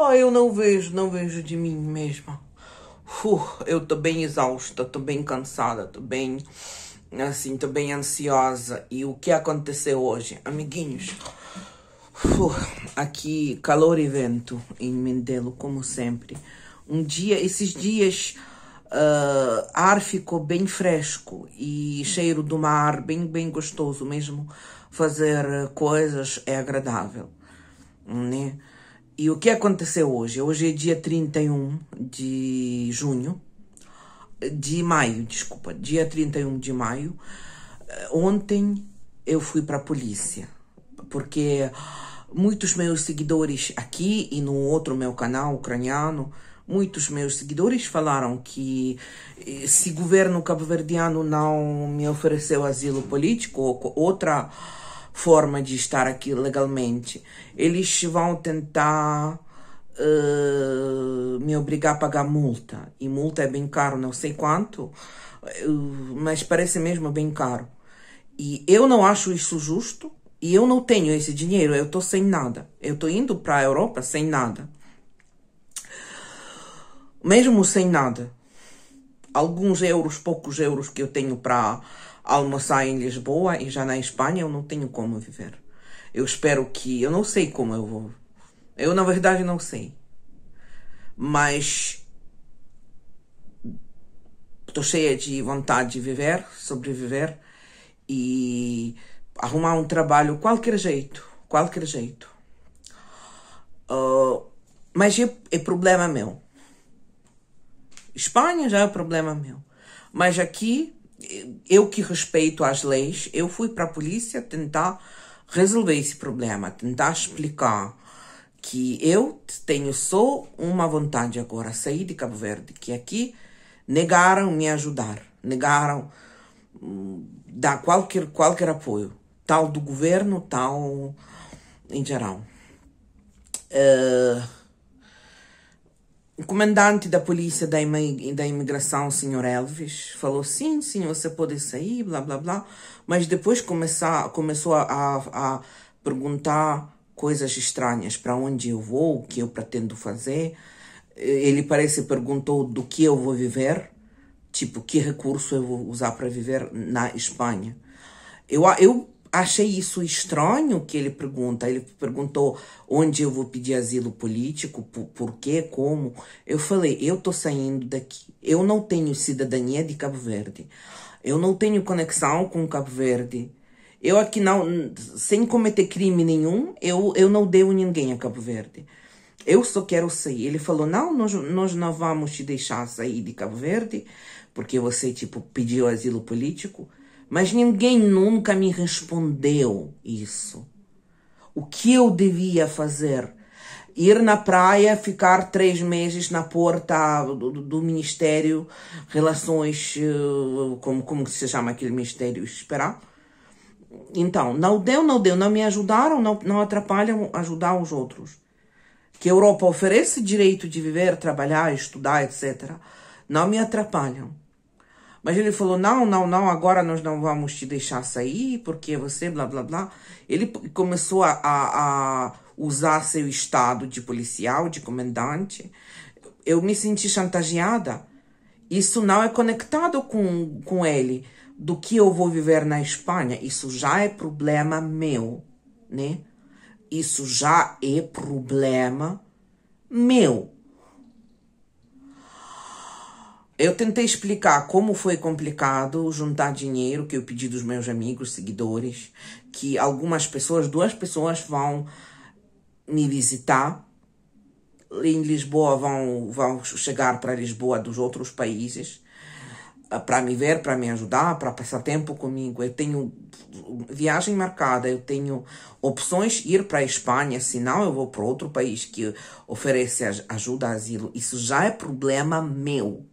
Ah, eu não vejo, não vejo de mim mesma. Uf, eu tô bem exausta, tô bem cansada, tô bem assim, tô bem ansiosa. E o que aconteceu hoje? Amiguinhos, uf, aqui calor e vento em Mendelo, como sempre. Um dia, esses dias, uh, ar ficou bem fresco e cheiro do mar, bem, bem gostoso mesmo. Fazer coisas é agradável, né? E o que aconteceu hoje? Hoje é dia 31 de junho, de maio, desculpa, dia 31 de maio. Eh, ontem eu fui para a polícia, porque muitos meus seguidores aqui e no outro meu canal ucraniano, muitos meus seguidores falaram que eh, se o governo cabo-verdiano não me ofereceu asilo político ou outra forma de estar aqui legalmente. Eles vão tentar uh, me obrigar a pagar multa. E multa é bem caro, não sei quanto, mas parece mesmo bem caro. E eu não acho isso justo. E eu não tenho esse dinheiro, eu tô sem nada. Eu tô indo para a Europa sem nada. Mesmo sem nada. Alguns euros, poucos euros que eu tenho para almoçar em Lisboa e já na Espanha eu não tenho como viver. Eu espero que. Eu não sei como eu vou. Eu, na verdade, não sei. Mas. Estou cheia de vontade de viver, sobreviver e arrumar um trabalho qualquer jeito. Qualquer jeito. Uh, mas é, é problema meu. Espanha já é problema meu. Mas aqui eu que respeito as leis, eu fui para a polícia tentar resolver esse problema, tentar explicar que eu tenho só uma vontade agora, sair de Cabo Verde, que aqui negaram me ajudar, negaram hum, dar qualquer, qualquer apoio, tal do governo, tal em geral. Uh, o comandante da polícia da, da imigração, o senhor Elvis, falou: sim, sim, você pode sair, blá, blá, blá. Mas depois começar, começou a, a perguntar coisas estranhas: para onde eu vou, o que eu pretendo fazer. Ele parece perguntou do que eu vou viver, tipo, que recurso eu vou usar para viver na Espanha. Eu, eu achei isso estranho que ele pergunta. Ele perguntou onde eu vou pedir asilo político, por, por quê, como. Eu falei, eu tô saindo daqui. Eu não tenho cidadania de Cabo Verde. Eu não tenho conexão com Cabo Verde. Eu aqui não, sem cometer crime nenhum, eu, eu não devo ninguém a Cabo Verde. Eu só quero sair. Ele falou, não, nós, nós não vamos te deixar sair de Cabo Verde, porque você, tipo, pediu asilo político. Mas ninguém nunca me respondeu isso. O que eu devia fazer? Ir na praia, ficar três meses na porta do, do Ministério Relações. Eh, como, como se chama aquele Ministério? Esperar? Então, não deu, não deu. Não me ajudaram, não, não atrapalham ajudar os outros. Que a Europa oferece direito de viver, trabalhar, estudar, etc. Não me atrapalham. Mas ele falou: não, não, não, agora nós não vamos te deixar sair, porque você, blá, blá, blá. Ele começou a, a, usar seu estado de policial, de comandante. Eu me senti chantageada. Isso não é conectado com, com ele. Do que eu vou viver na Espanha, isso já é problema meu, né? Isso já é problema meu. Eu tentei explicar como foi complicado juntar dinheiro que eu pedi dos meus amigos, seguidores, que algumas pessoas, duas pessoas vão me visitar em Lisboa, vão, vão chegar para Lisboa dos outros países ah, para me ver, para me ajudar, para passar tempo comigo. Eu tenho viagem marcada, eu tenho opções ir para a Espanha, se não eu vou para outro país que oferece ajuda asilo. Isso já é problema meu.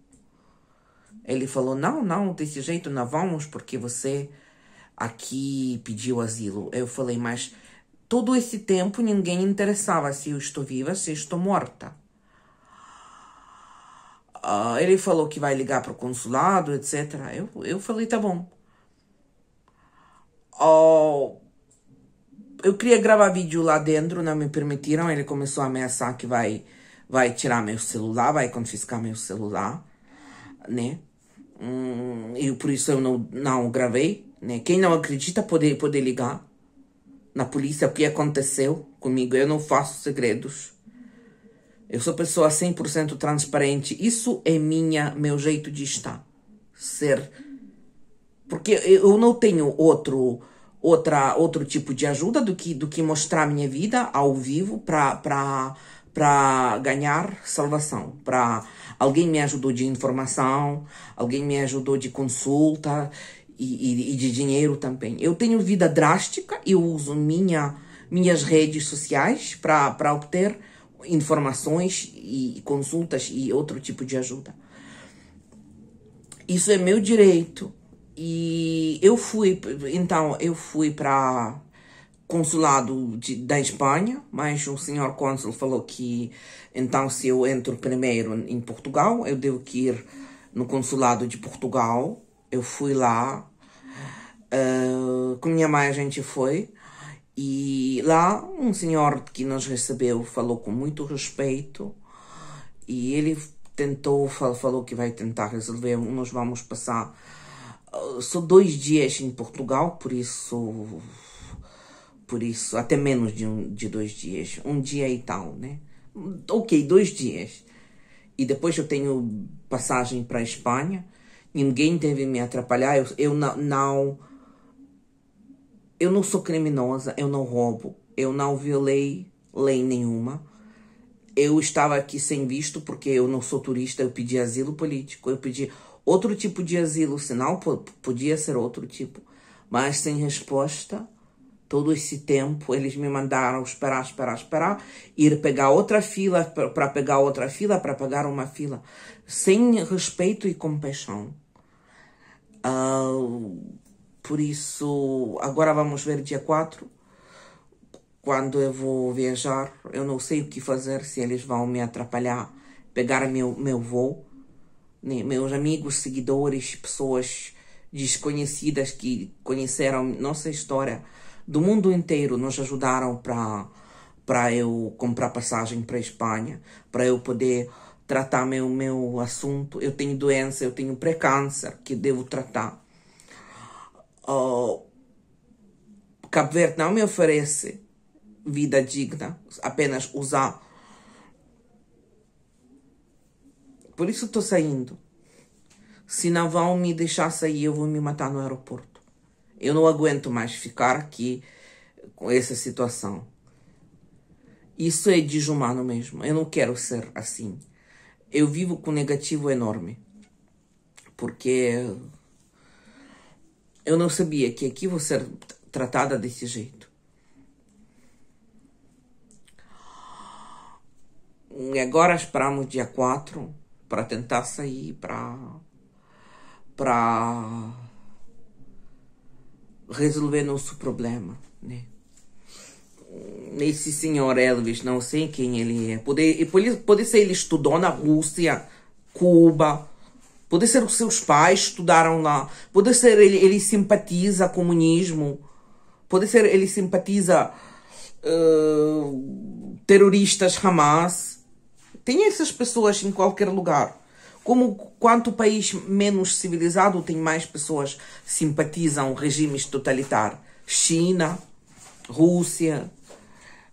Ele falou: Não, não, desse jeito não vamos, porque você aqui pediu asilo. Eu falei: Mas todo esse tempo ninguém interessava se eu estou viva, se eu estou morta. Uh, ele falou que vai ligar para o consulado, etc. Eu, eu falei: Tá bom. Uh, eu queria gravar vídeo lá dentro, não me permitiram. Ele começou a ameaçar que vai, vai tirar meu celular, vai confiscar meu celular, né? Hum, e por isso eu não, não gravei. Né? Quem não acredita poder, poder ligar na polícia o que aconteceu comigo. Eu não faço segredos. Eu sou pessoa 100% transparente. Isso é minha, meu jeito de estar. Ser. Porque eu não tenho outro outra outro tipo de ajuda do que do que mostrar minha vida ao vivo para para para ganhar salvação, para Alguém me ajudou de informação, alguém me ajudou de consulta e, e, e de dinheiro também. Eu tenho vida drástica, eu uso minha, minhas redes sociais para obter informações e consultas e outro tipo de ajuda. Isso é meu direito. E eu fui, então, eu fui para consulado de, da Espanha, mas o senhor cônsul falou que então se eu entro primeiro em Portugal, eu devo ir no consulado de Portugal. Eu fui lá, uh, com minha mãe a gente foi, e lá um senhor que nos recebeu falou com muito respeito, e ele tentou, falou que vai tentar resolver, nós vamos passar uh, só dois dias em Portugal, por isso por isso, até menos de, um, de dois dias. Um dia e tal, né? Ok, dois dias. E depois eu tenho passagem para Espanha. Ninguém deve me atrapalhar. Eu, eu não, não. Eu não sou criminosa. Eu não roubo. Eu não violei lei nenhuma. Eu estava aqui sem visto porque eu não sou turista. Eu pedi asilo político. Eu pedi outro tipo de asilo, sinal podia ser outro tipo, mas sem resposta todo esse tempo eles me mandaram esperar, esperar, esperar, ir pegar outra fila, para pegar outra fila, para pagar uma fila, sem respeito e compaixão. Uh, por isso, agora vamos ver dia 4, quando eu vou viajar. Eu não sei o que fazer, se eles vão me atrapalhar, pegar meu, meu voo. Meus amigos, seguidores, pessoas desconhecidas que conheceram nossa história do mundo inteiro nos ajudaram para para eu comprar passagem para a Espanha, para eu poder tratar meu meu assunto. Eu tenho doença, eu tenho pré-câncer que devo tratar. Uh, Cabo Verde não me oferece vida digna, apenas usar. Por isso estou saindo. Se não vão me deixar sair, eu vou me matar no aeroporto. Eu não aguento mais ficar aqui com essa situação. Isso é desumano mesmo. Eu não quero ser assim. Eu vivo com negativo enorme. Porque eu não sabia que aqui vou ser tratada desse jeito. E agora esperamos dia 4 para tentar sair para para resolver nosso problema, né? Esse senhor Elvis, não sei quem ele é. Pode, pode, pode ser ele estudou na Rússia, Cuba. Pode ser que seus pais estudaram lá. Pode ser ele, ele simpatiza comunismo. Pode ser ele simpatiza uh, terroristas Hamas. Tem essas pessoas em qualquer lugar. Como quanto país menos civilizado tem mais pessoas simpatizam regimes totalitários? China, Rússia.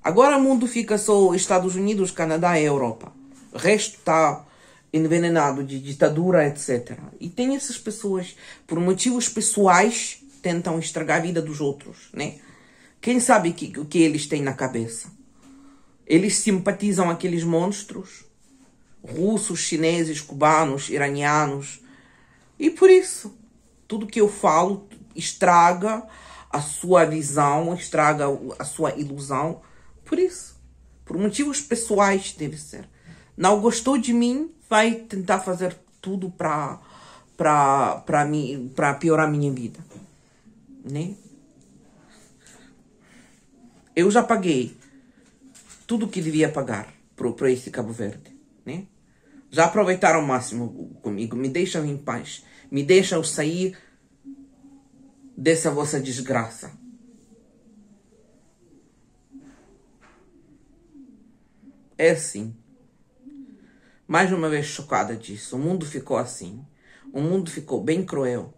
Agora o mundo fica só Estados Unidos, Canadá e Europa. O resto está envenenado de ditadura, etc. E tem essas pessoas, por motivos pessoais, tentam estragar a vida dos outros, né? Quem sabe o que, que eles têm na cabeça? Eles simpatizam aqueles monstros russos, chineses, cubanos, iranianos. E por isso, tudo que eu falo estraga a sua visão, estraga a sua ilusão. Por isso, por motivos pessoais deve ser. Não gostou de mim, vai tentar fazer tudo para para para mim, para piorar minha vida. Né? Eu já paguei tudo que devia pagar para esse Cabo Verde, né? Já aproveitaram o máximo comigo. Me deixam em paz. Me deixam sair dessa vossa desgraça. É assim. Mais uma vez chocada disso. O mundo ficou assim. O mundo ficou bem cruel.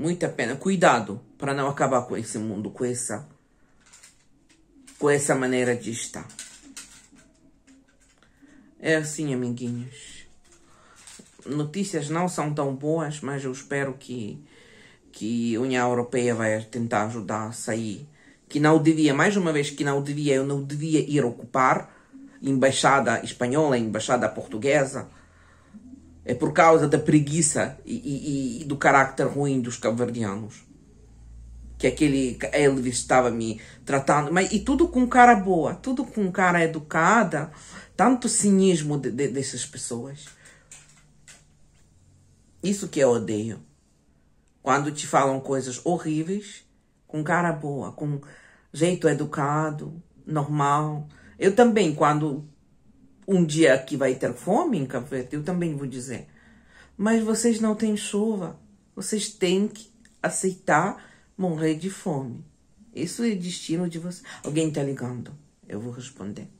Muita pena. Cuidado para não acabar com esse mundo, com essa, com essa maneira de estar. É assim, amiguinhos. Notícias não são tão boas, mas eu espero que, que a União Europeia vai tentar ajudar a sair. Que não devia, mais uma vez, que não devia, eu não devia ir ocupar embaixada espanhola, embaixada portuguesa, é por causa da preguiça e, e, e do caráter ruim dos cabo-verdianos. Que aquele Elvis estava me tratando. Mas, e tudo com cara boa, tudo com cara educada. Tanto cinismo de, de, dessas pessoas. Isso que eu odeio. Quando te falam coisas horríveis, com cara boa, com jeito educado, normal. Eu também, quando um dia que vai ter fome em Café, eu também vou dizer. Mas vocês não têm chuva, vocês têm que aceitar morrer de fome. Isso é destino de vocês. Alguém está ligando? Eu vou responder.